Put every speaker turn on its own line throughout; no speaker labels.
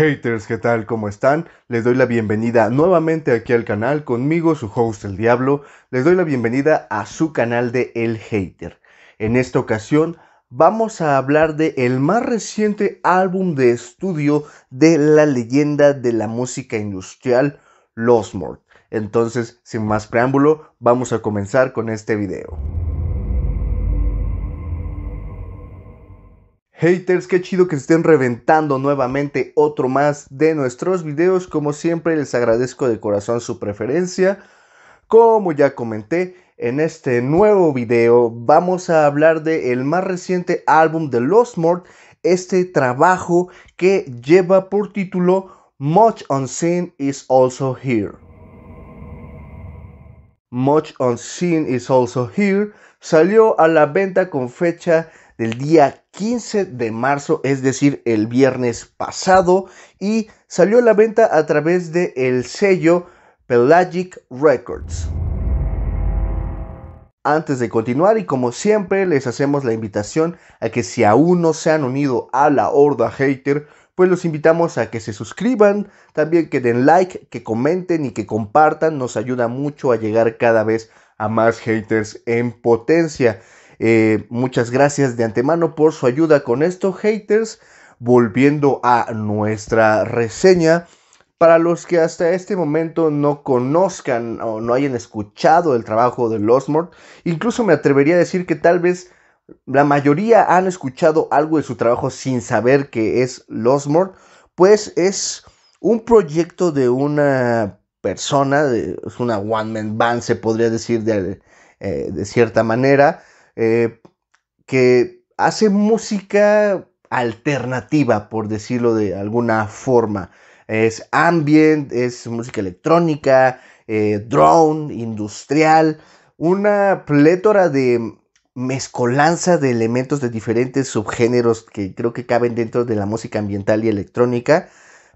Haters, ¿qué tal? ¿Cómo están? Les doy la bienvenida nuevamente aquí al canal, conmigo su host el Diablo. Les doy la bienvenida a su canal de El Hater. En esta ocasión vamos a hablar de el más reciente álbum de estudio de la leyenda de la música industrial, Los Mort. Entonces, sin más preámbulo, vamos a comenzar con este video. Haters, qué chido que estén reventando nuevamente otro más de nuestros videos. Como siempre, les agradezco de corazón su preferencia. Como ya comenté, en este nuevo video vamos a hablar de el más reciente álbum de Lost Mort, este trabajo que lleva por título Much Unseen is Also Here. Much Unseen is Also Here salió a la venta con fecha del día 15 de marzo, es decir, el viernes pasado, y salió a la venta a través del sello Pelagic Records. Antes de continuar y como siempre les hacemos la invitación a que si aún no se han unido a la horda hater, pues los invitamos a que se suscriban, también que den like, que comenten y que compartan, nos ayuda mucho a llegar cada vez a más haters en potencia. Eh, muchas gracias de antemano por su ayuda con esto, haters. Volviendo a nuestra reseña, para los que hasta este momento no conozcan o no hayan escuchado el trabajo de Losmort, incluso me atrevería a decir que tal vez la mayoría han escuchado algo de su trabajo sin saber que es Losmort, pues es un proyecto de una persona, es una one man band se podría decir de eh, cierta manera, eh, que hace música alternativa, por decirlo de alguna forma. Es ambient, es música electrónica, eh, drone, industrial, una plétora de mezcolanza de elementos de diferentes subgéneros que creo que caben dentro de la música ambiental y electrónica,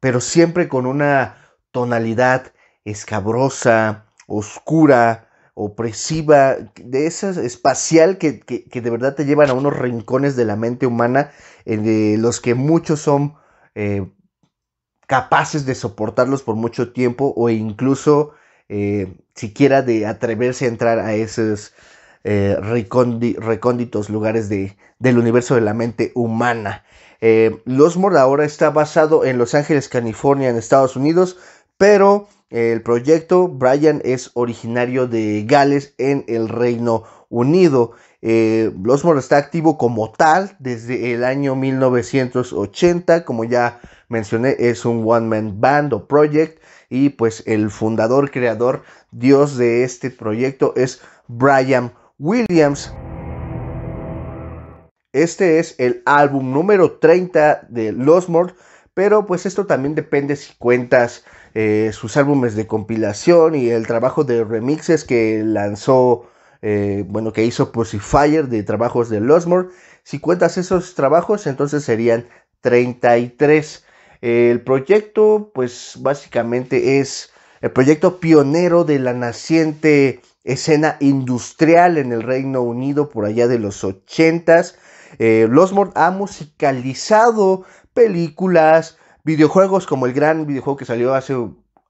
pero siempre con una tonalidad escabrosa, oscura, opresiva, de esa espacial que, de verdad te llevan a unos rincones de la mente humana, en de eh, los que muchos son eh, capaces de soportarlos por mucho tiempo o incluso eh, siquiera de atreverse a entrar a esos recónditos lugares de, del universo de la mente humana. Los Mord ahora está basado en Los Ángeles, California, en Estados Unidos, pero el proyecto Brian es originario de Gales en el Reino Unido. Eh, Losmore está activo como tal desde el año 1980, como ya mencioné, es un one-man band o project y pues el fundador, creador, dios de este proyecto es Brian Williams. Este es el álbum número 30 de Losmore, pero pues esto también depende si cuentas eh, sus álbumes de compilación y el trabajo de remixes que lanzó, eh, bueno, que hizo Pussyfire de trabajos de Losmore. Si cuentas esos trabajos, entonces serían 33. el proyecto, pues básicamente es el proyecto pionero de la naciente escena industrial en el Reino Unido por allá de los 80s. Eh, ha musicalizado películas, videojuegos como el gran videojuego que salió hace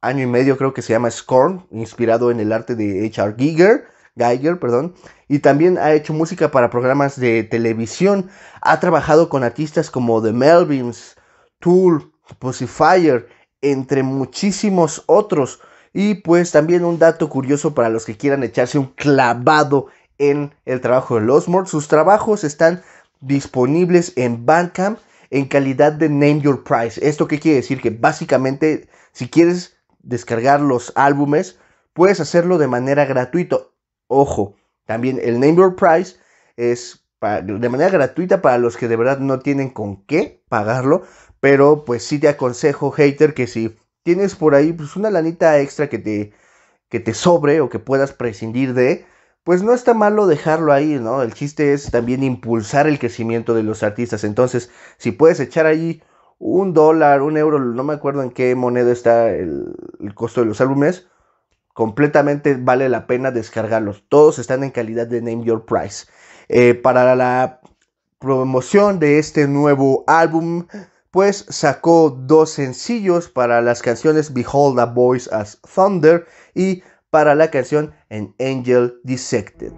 año y medio, creo que se llama Scorn, inspirado en el arte de H.R. Giger, Geiger, perdón, y también ha hecho música para programas de televisión. Ha trabajado con artistas como The Melvins, Tool, Pussifier, entre muchísimos otros. Y pues también un dato curioso para los que quieran echarse un clavado en el trabajo de Losmore. Sus trabajos están disponibles en Bandcamp en calidad de Name Your Price. ¿Esto qué quiere decir? Que básicamente si quieres descargar los álbumes, puedes hacerlo de manera gratuita. Ojo, también el Name Your Price es de manera gratuita para los que de verdad no tienen con qué pagarlo. Pero pues sí te aconsejo, hater, que si tienes por ahí pues, una lanita extra que te, que te sobre o que puedas prescindir de pues no está malo dejarlo ahí, ¿no? El chiste es también impulsar el crecimiento de los artistas. Entonces, si puedes echar ahí un dólar, un euro, no me acuerdo en qué moneda está el, costo de los álbumes, completamente vale la pena descargarlos. Todos están en calidad de Name Your Price. Eh, para la promoción de este nuevo álbum, pues sacó dos sencillos para las canciones Behold a Voice as Thunder y para la canción An Angel Dissected.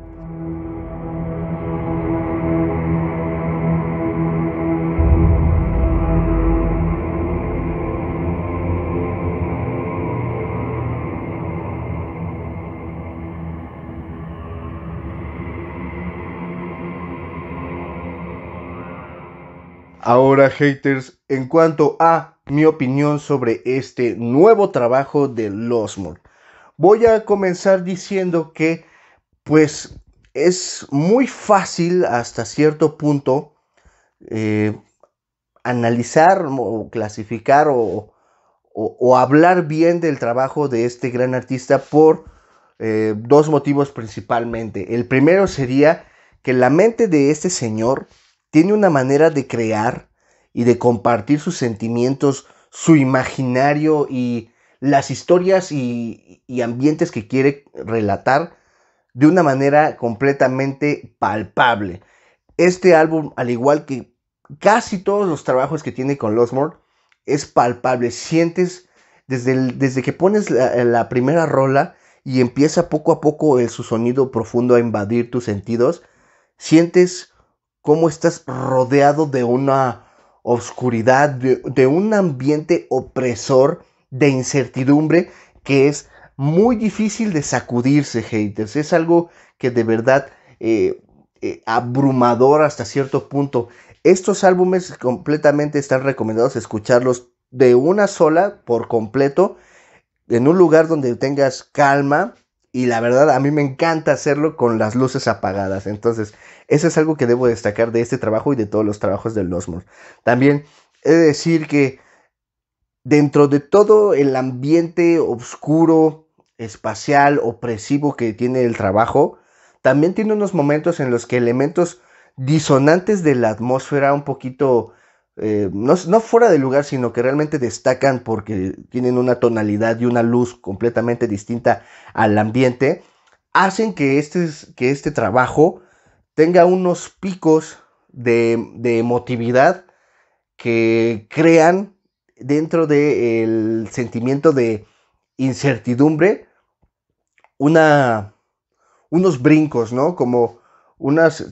Ahora, haters, en cuanto a mi opinión sobre este nuevo trabajo de Losmore. Voy a comenzar diciendo que pues es muy fácil hasta cierto punto eh, analizar o clasificar o, hablar bien del trabajo de este gran artista por eh, dos motivos principalmente. El primero sería que la mente de este señor tiene una manera de crear y de compartir sus sentimientos, su imaginario y las historias y, ambientes que quiere relatar de una manera completamente palpable. Este álbum, al igual que casi todos los trabajos que tiene con Losmore, es palpable. Sientes desde, desde que pones la, primera rola y empieza poco a poco su sonido profundo a invadir tus sentidos, sientes cómo estás rodeado de una oscuridad, de un ambiente opresor de incertidumbre que es muy difícil de sacudirse, haters. Es algo que de verdad eh, eh, abrumador hasta cierto punto. Estos álbumes completamente están recomendados escucharlos de una sola, por completo, en un lugar donde tengas calma. Y la verdad, a mí me encanta hacerlo con las luces apagadas. Entonces, eso es algo que debo destacar de este trabajo y de todos los trabajos del Losmos. También he de decir que dentro de todo el ambiente oscuro, espacial, opresivo que tiene el trabajo, también tiene unos momentos en los que elementos disonantes de la atmósfera, un poquito, eh, no, fuera de lugar, sino que realmente destacan porque tienen una tonalidad y una luz completamente distinta al ambiente, hacen que este, que este trabajo tenga unos picos de, de emotividad que crean dentro del sentimiento de incertidumbre una, unos brincos, ¿no? Como unas,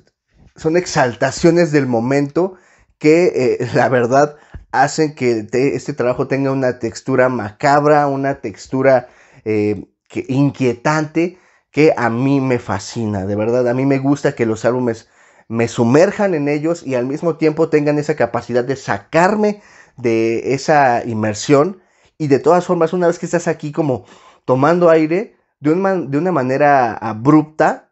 son exaltaciones del momento que eh, la verdad hacen que este trabajo tenga una textura macabra, una textura eh, que, inquietante que a mí me fascina, de verdad, a mí me gusta que los álbumes me sumerjan en ellos y al mismo tiempo tengan esa capacidad de sacarme de esa inmersión. Y de todas formas, una vez que estás aquí como tomando aire, de, de una manera abrupta,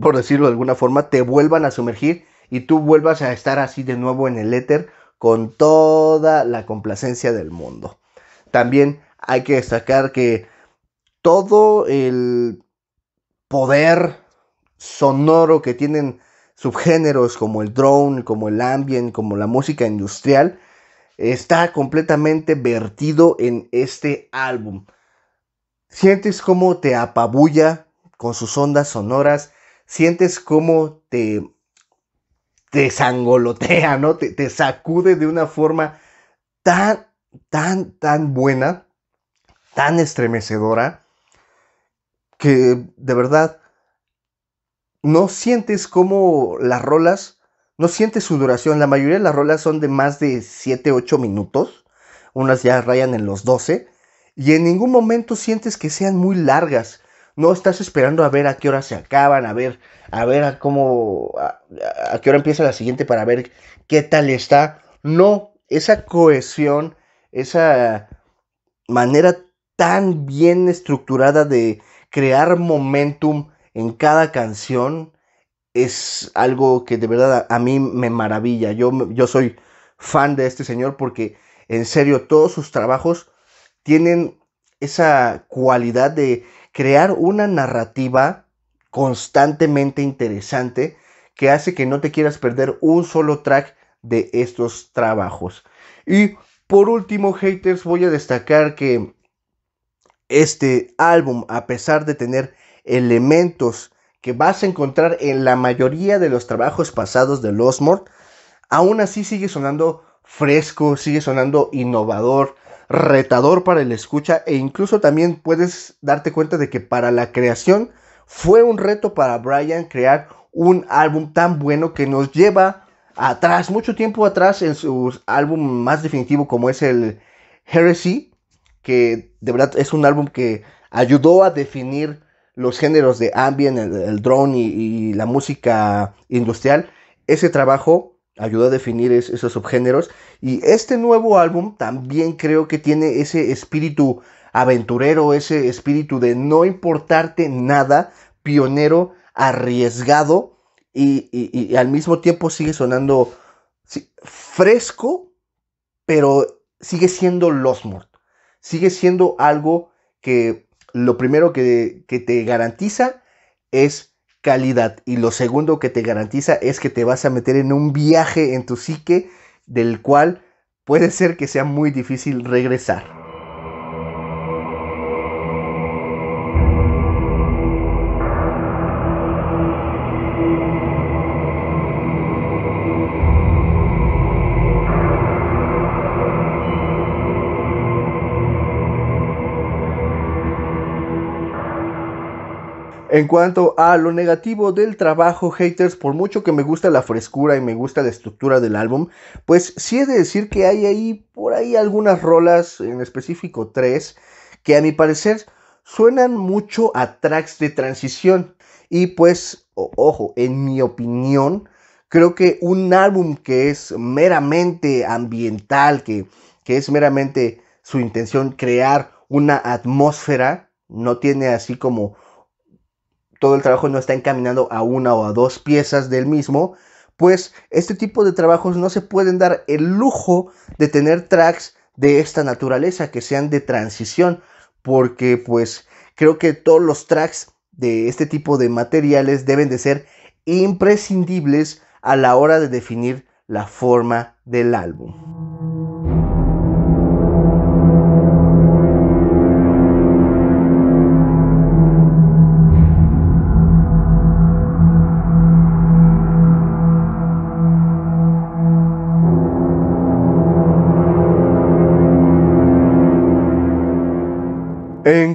por decirlo de alguna forma, te vuelvan a sumergir y tú vuelvas a estar así de nuevo en el éter con toda la complacencia del mundo. También hay que destacar que todo el poder sonoro que tienen subgéneros como el drone, como el ambient, como la música industrial, está completamente vertido en este álbum. Sientes cómo te apabulla con sus ondas sonoras, sientes cómo te, te sangolotea, ¿no? Te, te sacude de una forma tan, tan, tan buena, tan estremecedora, que de verdad no sientes cómo las rolas no sientes su duración. La mayoría de las rolas son de más de 7, 8 minutos. Unas ya rayan en los 12. Y en ningún momento sientes que sean muy largas. No estás esperando a ver a qué hora se acaban, a ver, a ver a cómo, a, a qué hora empieza la siguiente para ver qué tal está. No, esa cohesión, esa manera tan bien estructurada de crear momentum en cada canción, es algo que de verdad a, mí me maravilla. Yo, yo soy fan de este señor porque en serio todos sus trabajos tienen esa cualidad de crear una narrativa constantemente interesante que hace que no te quieras perder un solo track de estos trabajos. Y por último, haters, voy a destacar que este álbum, a pesar de tener elementos que vas a encontrar en la mayoría de los trabajos pasados de Losmore, aún así sigue sonando fresco, sigue sonando innovador, retador para el escucha e incluso también puedes darte cuenta de que para la creación fue un reto para Brian crear un álbum tan bueno que nos lleva atrás, mucho tiempo atrás en su álbum más definitivo como es el Heresy, que de verdad es un álbum que ayudó a definir los géneros de ambient, el, drone y, la música industrial. Ese trabajo ayudó a definir esos subgéneros. Y este nuevo álbum también creo que tiene ese espíritu aventurero, ese espíritu de no importarte nada, pionero, arriesgado y, al mismo tiempo sigue sonando fresco, pero sigue siendo Losmort. Sigue siendo algo que lo primero que, te garantiza es calidad y lo segundo que te garantiza es que te vas a meter en un viaje en tu psique del cual puede ser que sea muy difícil regresar. En cuanto a lo negativo del trabajo, haters, por mucho que me gusta la frescura y me gusta la estructura del álbum, pues sí he de decir que hay ahí, por ahí algunas rolas, en específico tres, que a mi parecer suenan mucho a tracks de transición. Y pues, ojo, en mi opinión, creo que un álbum que es meramente ambiental, que, que es meramente su intención crear una atmósfera, no tiene así como todo el trabajo no está encaminado a una o a dos piezas del mismo, pues este tipo de trabajos no se pueden dar el lujo de tener tracks de esta naturaleza que sean de transición, porque pues creo que todos los tracks de este tipo de materiales deben de ser imprescindibles a la hora de definir la forma del álbum.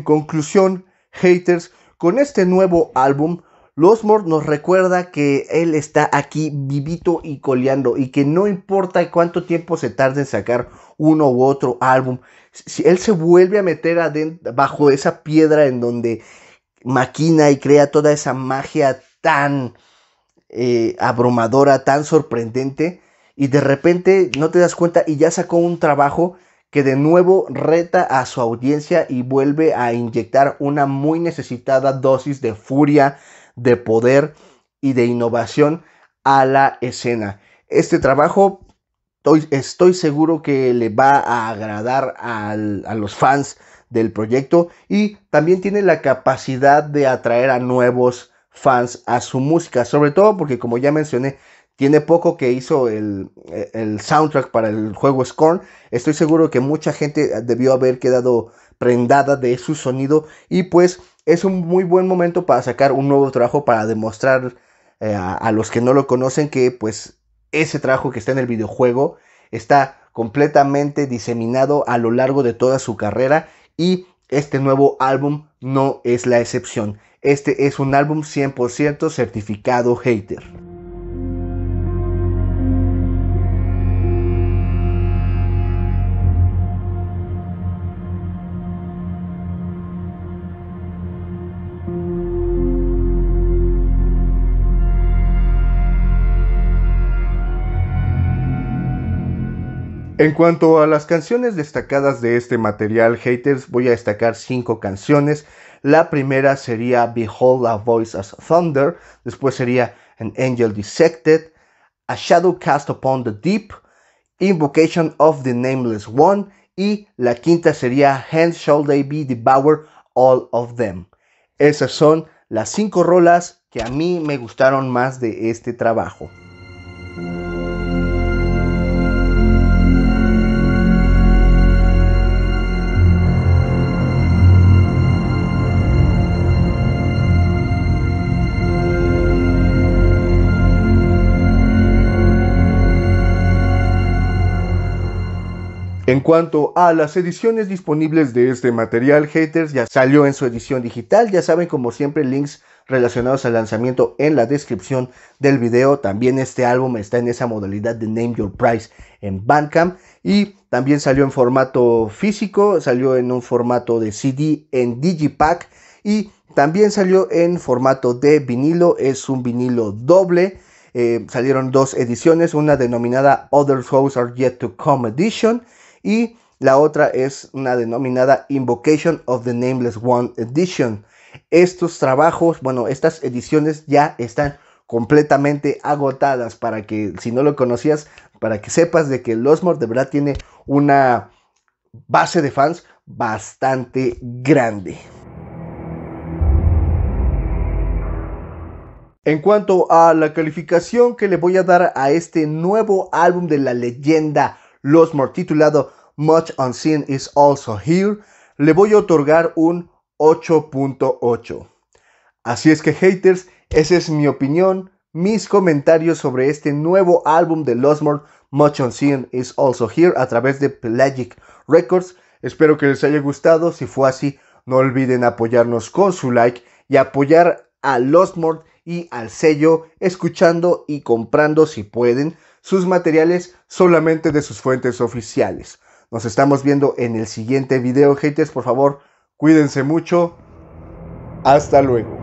conclusión, haters, con este nuevo álbum, Losmore nos recuerda que él está aquí vivito y coleando y que no importa cuánto tiempo se tarde en sacar uno u otro álbum, si él se vuelve a meter adentro, bajo esa piedra en donde maquina y crea toda esa magia tan eh, abrumadora, tan sorprendente, y de repente no te das cuenta y ya sacó un trabajo que de nuevo reta a su audiencia y vuelve a inyectar una muy necesitada dosis de furia, de poder y de innovación a la escena. Este trabajo estoy, seguro que le va a agradar a los fans del proyecto y también tiene la capacidad de atraer a nuevos fans a su música, sobre todo porque como ya mencioné, tiene poco que hizo e, el, soundtrack para el juego Scorn. Estoy seguro que mucha gente debió haber quedado prendada de su sonido. Y pues es un muy buen momento para sacar un nuevo trabajo para demostrar eh, a, los que no lo conocen que pues ese trabajo que está en el videojuego está completamente diseminado a lo largo de toda su carrera y este nuevo álbum no es la excepción. Este es un álbum 100% certificado hater. En cuanto a las canciones destacadas de este material, haters, voy a destacar cinco canciones. La primera sería Behold a Voice as Thunder, después sería An Angel Dissected, A Shadow Cast Upon the Deep, Invocation of the Nameless One y la quinta sería Hands Shall They Be Devour All of Them. Esas son las cinco rolas que a mí me gustaron más de este trabajo. En cuanto a las ediciones disponibles de este material, Haters ya salió en su edición digital, ya saben como siempre links relacionados al lanzamiento en la descripción del video, también este álbum está en esa modalidad de Name Your Price en Bandcamp y también salió en formato físico, salió en un formato de CD en Digipack y también salió en formato de vinilo, es un vinilo doble. Eh, salieron dos ediciones, una denominada Other Souls Are Yet to Come Edition y la otra es una denominada Invocation of the Nameless One Edition. Estos trabajos, bueno, estas ediciones ya están completamente agotadas para que si no lo conocías, para que sepas de que Losmore de verdad tiene una base de fans bastante grande. En cuanto a la calificación que le voy a dar a este nuevo álbum de la leyenda Losmore titulado Much Unseen is Also Here, le voy a otorgar un 8.8. Así es que haters, esa es mi opinión, mis comentarios sobre este nuevo álbum de Losmore, Much Unseen is Also Here, a través de Pelagic Records. Espero que les haya gustado, si fue así, no olviden apoyarnos con su like y apoyar a Losmore y al sello, escuchando y comprando si pueden sus materiales solamente de sus fuentes oficiales. Nos estamos viendo en el siguiente video, haters. Por favor, cuídense mucho. Hasta luego.